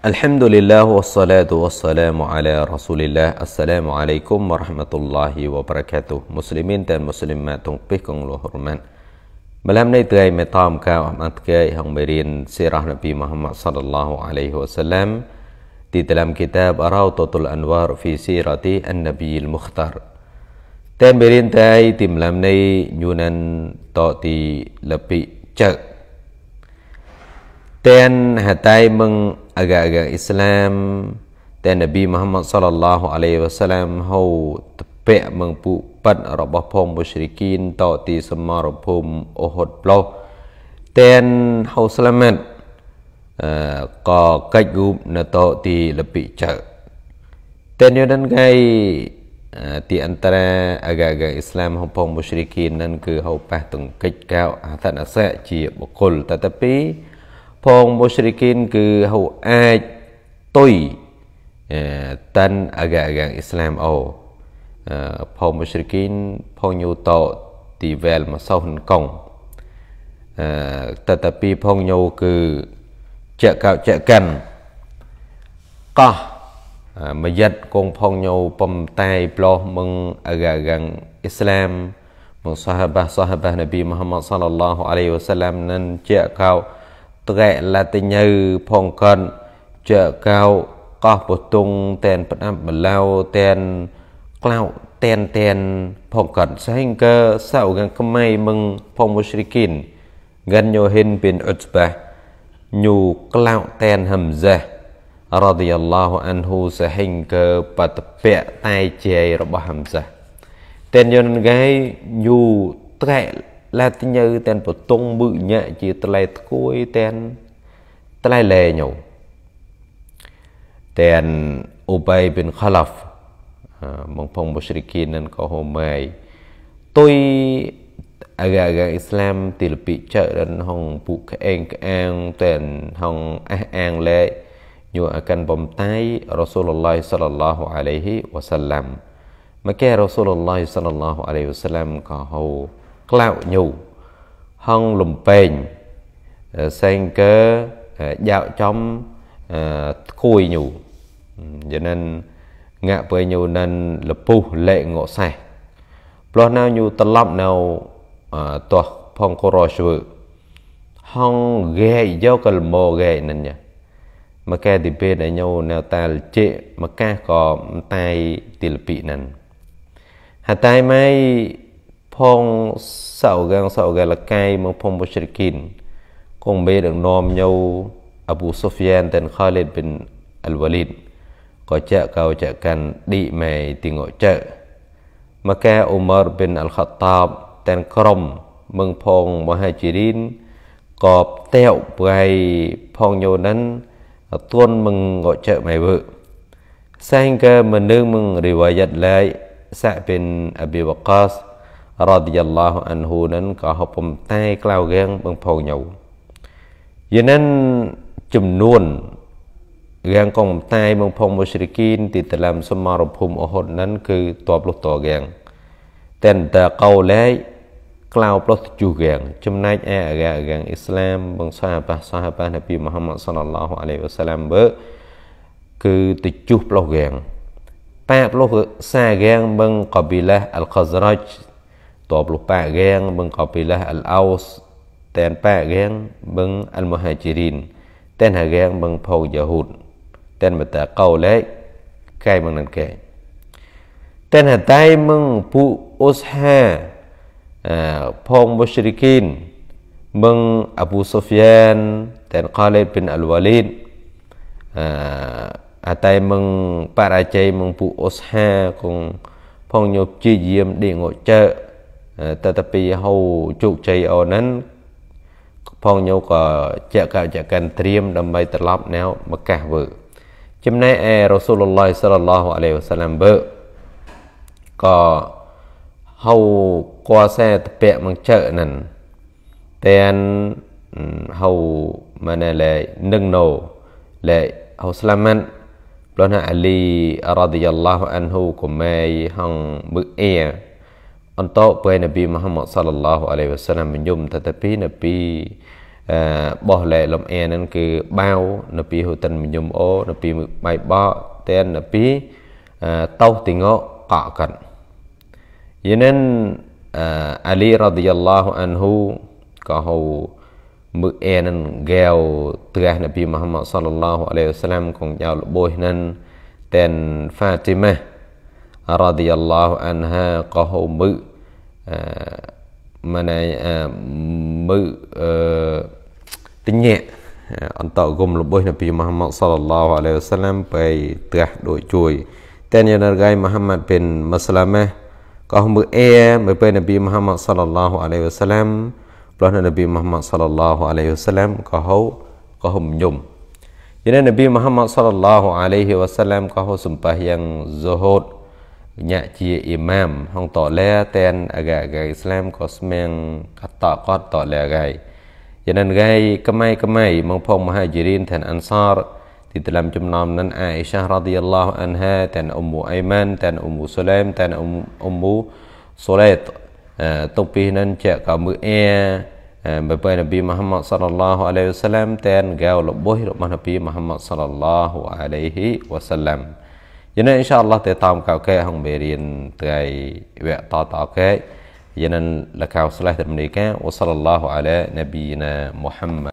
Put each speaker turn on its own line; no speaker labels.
الحمد لله والصلاة والسلام على رسول الله السلام عليكم ورحمة الله وبركاته مسلمين تن مسلمات تنقبه الله الرحمن ملام نيتغي مطام كا أمتكي هم برين سيرة نبي محمد صلى الله عليه وسلم di dalam kitab Rawdatul Anwar fi Sirati An-Nabi Al-Mukhtar. Dan berintai tim lamnai yunan toti lepi cek. Dan hatai meng agak-agak Islam តែនប៊ីមូហាម៉ាត់សល្លឡោះអាឡៃវ៉ាសាឡាមហៅតពាក់មឹងពួកប៉ិតរបស់ភូមិមូស្រីគីនតទីសមរភូមិអូហុតប្លោះតែនហៅស្លាមាត់អឺក៏កិច្ចរូបនៅតទីលពិចើតែនយនងៃទីអន្តរាអាកាកាអ៊ីស្លាមហៅភូមិមូស្រីគីននឹងគឺហៅប៉ះទង្គិចកៅអតនសៈជាបុគ្គលតតពីរផងមូស្រីគីនគឺហូអាចទុយតាន់អាកាយ៉ាងអ៊ីស្លាមអូផងមូស្រីគីនផងយូតោទីវែលមកសោហុនកងតតពីផងញោគឺចកចកិនកោះមយិតកងផងញោពំតែប្លោះមឹងអាកាយ៉ាងអ៊ីស្លាមមកសាហាបាសាហាបានប៊ីមូហាម៉ាត់សល្លឡោះអាឡៃវ៉ាសាឡាមនឹងចកកោត្រែឡាតិញើផងកនចកៅកោះពតុងតែនផ្ដាប់បឡៅតែនក្លោតែនតែនផងកន sehingga saugan kemai meng pom musyrikin ganyohin bin utbah nyu klau ten hamzah រ៉ាឌីយ៉ាឡោះអានហ៊ូសេហិងកើបតពៈតែជាយរបស់ហាំសាតែនយនងៃយូត្រែ là tin như tên bộ tung bự nhẹ chỉ tay cuối tên tay lề nhau tên Ubay bin Khalaf mong phong musyrikin nên có hôm mai tôi agak-agak Islam ti lepi cak dan hong pu keeng keeng ten hong ah ang le nyu akan bomtai Rasulullah sallallahu alaihi wasallam maka Rasulullah sallallahu alaihi wasallam ka hau ក្លោញូហងលំពេងសេងកើយ៉ាវចំគួយញូយ៉ាងនឹងងាក់ពើញូនឹងលពុះលេងកសេះផ្លោះណៅញូត្រឡប់នៅតោះផងកោរជួយហងហ្គេយកកលម៉ូហ្គេនឹងញ៉ាមកកែទីពេតឲ្យញោនៅតាលជិមកកាសក៏តែទីលពីនឹងហតៃម៉ៃផងសោកាងសោកាលកាយមកផងបុជ្រគីនកងមេដឹកនាំញោអប៊ូសូហ្វៀនទាំងខាលីតប៊ិនអលវ៉ាលីតក៏ចាក់កោចាក់កាន់ឌីម៉ែទីងោចាក់មកកែអ៊ូម៉ារប៊ិនអលខាតាបទាំងក្រុមមឹងផងមហាជីរីនក៏ផ្ទែវប្រៃផងញោនិនទวนមឹងកោចាក់ម៉ែវើសែងកែមនឹងមឹងរីវ៉ាយ៉ាត់ឡៃសាក់ប៊ិនអប៊ីវកាសរ៉ាឌីយ៉ាឡោះអានហ៊ូនឹងក៏ហពំតែក្លៅរៀងបងផងញោយេនិនចំនួនរៀងកងបំតែបងផងមូស្រីគីន ទីតឡាំសមរភូមិអហ៊ុតនឹងគឺតបលុះតរៀងតែនតកោលែកក្លៅប្លុះជុះរៀងចំណែកឯអរិយរៀងអ៊ីស្លាម បងសាបាសាបានប៊ីមូហាម៉ាត់សល្លឡោះអាឡៃវ៉ាសាឡាមបើគឺទៅជុះប្លុះរៀងប៉ាប្លុះសារៀងបងកប៊ីឡាអល់ខសរ៉ាច់20 bagian mengkapilah al-Aus dan bagian meng al-Muhajirin dan bagian meng pau Yahud dan mata kau lai kai meng nan kai dan hatai meng pu usha pong musyrikin meng Abu Sufyan dan Khalid bin Al-Walid hatai meng parajai meng pu usha kong ផងញោមជាយាមដេកងក់ចើតតពីហូជោគជ័យអូនហ្នឹងផងញោក៏ចកចកិនត្រៀមដើម្បីត្រឡប់ណែមកកាសវើ ចំណែកឯរ៉ូស៊ូលឡោះសលឡោះអាឡៃវសាឡាំបើក៏ហៅកោសែតពៈមកចើនឹងតែនហៅម៉ាណែលែនឹងណូលែហៅស្លាម៉ាន់ប្លន់អាលីរ៉ាឌីយ៉ាឡោះអានហ៊ូកុំៃហងមឹកអ៊ី Untuk puan Nabi Muhammad sallallahu alaihi wasallam menyum tetapi Nabi បោះលែលំអែហ្នឹងគឺបាវនៅពីហូតិនមញុំអូនៅពីបៃបោតែននៅពីតោសទីងកកកាត់យានិនអាលីរ៉ាឌីយ៉ាឡាហ៊ូអានហ៊ូក៏ហៅមើអែនឹងហ្គាវទ្រះនៅពីមហាម៉ាត់សល្លឡាហ៊ូអាឡៃវសាឡាមកងយ៉ាលបុយនឹងតែនហ្វាទីម៉ារ៉ាឌីយ៉ាឡាហ៊ូអានហាក៏ហៅមើម៉ណៃមើអឺទញៈអន្តគុំរបស់នប៊ីមហាម៉ាត់សល្លោះអាឡៃវសាឡាំពេលទះដូចជួយតែនយនរកៃមហាម៉ាត់បិនមស្លាម៉ះក៏មើអែមើពេលនប៊ីមហាម៉ាត់សល្លោះអាឡៃវសាឡាំព្រោះនប៊ីមហាម៉ាត់សល្លោះអាឡៃវសាឡាំក៏ហៅក៏ហុំញុំយាននប៊ីមហាម៉ាត់សល្លោះអាឡៃវសាឡាំក៏ហៅសំពះយ៉ាង zuhud Minyak cie imam hong to le ten agak-agak Islam ko semeng kata kot to le gai. Janan gai kemai-kemai mengpong muhajirin dan ansar di dalam jumlah nan Aisyah radhiyallahu anha dan Ummu Aiman dan Ummu Sulaim dan Ummu Sulait. Topih nan cek kamu e បបៃនប៊ីមហាម៉ាត់សល្លាហ៍អាឡៃវ៉ាសាឡាំតែនកៅលបុយរបស់នប៊ីមហាម៉ាត់សល្លាហ៍អាឡៃវ៉ាសាឡាំ Jadi insya Allah te tam kau ke hong berin tai we ta ta ke. Jadi lekau seleh termenika wa sallallahu ala nabiyina Muhammad